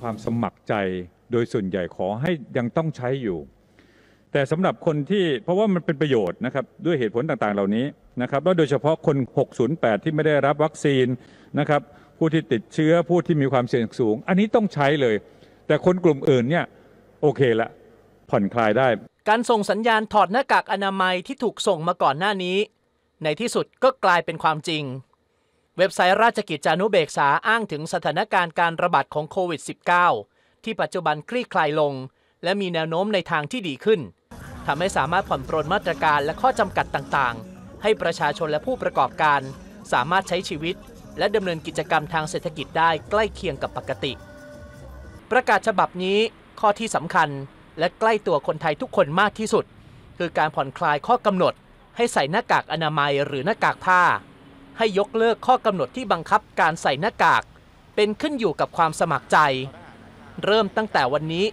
ความสมัครใจโดยส่วนใหญ่ขอให้ยังต้องใช้อยู่ แต่สำหรับคนที่เพราะว่ามันเป็นประโยชน์นะครับ ด้วยเหตุผลต่างๆเหล่านี้นะครับ แล้วโดยเฉพาะคน 608 ที่ไม่ได้รับวัคซีนนะครับ ผู้ที่ติดเชื้อผู้ที่มีความเสี่ยงสูง อันนี้ต้องใช้เลย แต่คนกลุ่มอื่นเนี่ย โอเคละผ่อนคลายได้ การส่งสัญญาณถอดหน้ากากอนามัยที่ถูกส่งมาก่อนหน้านี้ ในที่สุดก็กลายเป็นความจริงเว็บไซต์ราชกิจจานุเบกษาอ้างถึงสถานการณ์การระบาดของโควิด -19 ที่ปัจจุบันคลี่คลายลง และมีแนวโน้มในทางที่ดีขึ้นทำให้สามารถผ่อนปรนมาตรการและข้อจำกัดต่างๆ ให้ประชาชนและผู้ประกอบการ สามารถใช้ชีวิต และดำเนินกิจกรรมทางเศรษฐกิจได้ใกล้เคียงกับปกติ ประกาศฉบับนี้ ข้อที่สำคัญและใกล้ตัวคนไทยทุกคนมากที่สุด คือการผ่อนคลายข้อกำหนด ให้ใส่หน้ากากอนามัยหรือหน้ากากผ้าให้ยกเลิกข้อกำหนดที่บังคับการใส่หน้ากากเป็นขึ้นอยู่กับความสมัครใจ เริ่มตั้งแต่วันนี้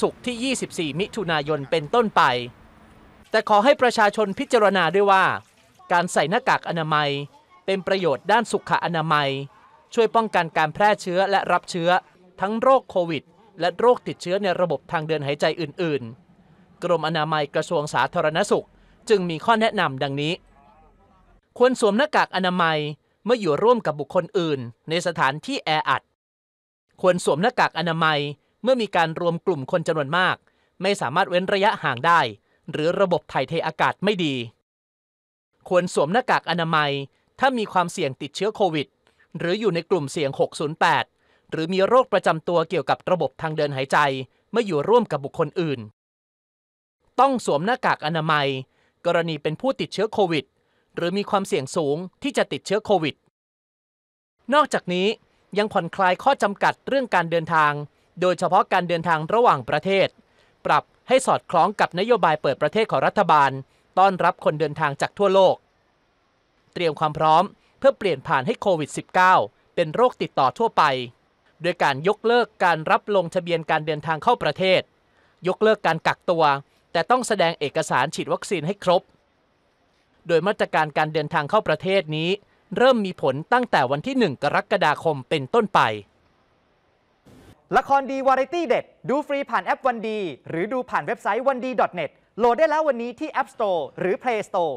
ศุกร์ที่ 24 มิถุนายนเป็นต้นไป แต่ขอให้ประชาชนพิจารณาด้วยว่า การใส่หน้ากากอนามัย เป็นประโยชน์ด้านสุขอนามัย ช่วยป้องกันการแพร่เชื้อและรับเชื้อทั้งโรคโควิด และโรคติดเชื้อในระบบทางเดินหายใจอื่นๆ กรมอนามัยกระทรวงสาธารณสุขจึงมีข้อแนะนำดังนี้ควรสวมหน้ากากอนามัยเมื่ออยู่ร่วมกับบุคคลอื่น ในสถานที่แออัด ควรสวมหน้ากากอนามัยเมื่อมีการรวมกลุ่มคนจำนวนมาก ไม่สามารถเว้นระยะห่างได้ หรือระบบถ่ายเทอากาศไม่ดี ควรสวมหน้ากากอนามัย ถ้ามีความเสี่ยงติดเชื้อโควิด หรืออยู่ในกลุ่มเสี่ยง 608 หรือมีโรคประจำตัวเกี่ยวกับระบบทางเดินหายใจ เมื่ออยู่ร่วมกับบุคคลอื่น ต้องสวมหน้ากากอนามัย กรณีเป็นผู้ติดเชื้อโควิดหรือมีความเสี่ยงสูงที่จะติดเชื้อโควิด นอกจากนี้ยังผ่อนคลายข้อจำกัดเรื่องการเดินทาง โดยเฉพาะการเดินทางระหว่างประเทศ ปรับให้สอดคล้องกับนโยบายเปิดประเทศของรัฐบาล ต้อนรับคนเดินทางจากทั่วโลก เตรียมความพร้อมเพื่อเปลี่ยนผ่านให้โควิด -19 เป็นโรคติดต่อทั่วไป โดยการยกเลิกการรับลงทะเบียนการเดินทางเข้าประเทศ ยกเลิกการกักตัว แต่ต้องแสดงเอกสารฉีดวัคซีนให้ครบโดยมาตรการการเดินทางเข้าประเทศนี้ เริ่มมีผลตั้งแต่วันที่ 1 กรกฎาคมเป็นต้นไป ละครดีวาไรตี้เด็ดดูฟรีผ่านแอปวันดีหรือดูผ่านเว็บไซต์วันดี .net โหลดได้แล้ววันนี้ที่ App Store หรือ Play Store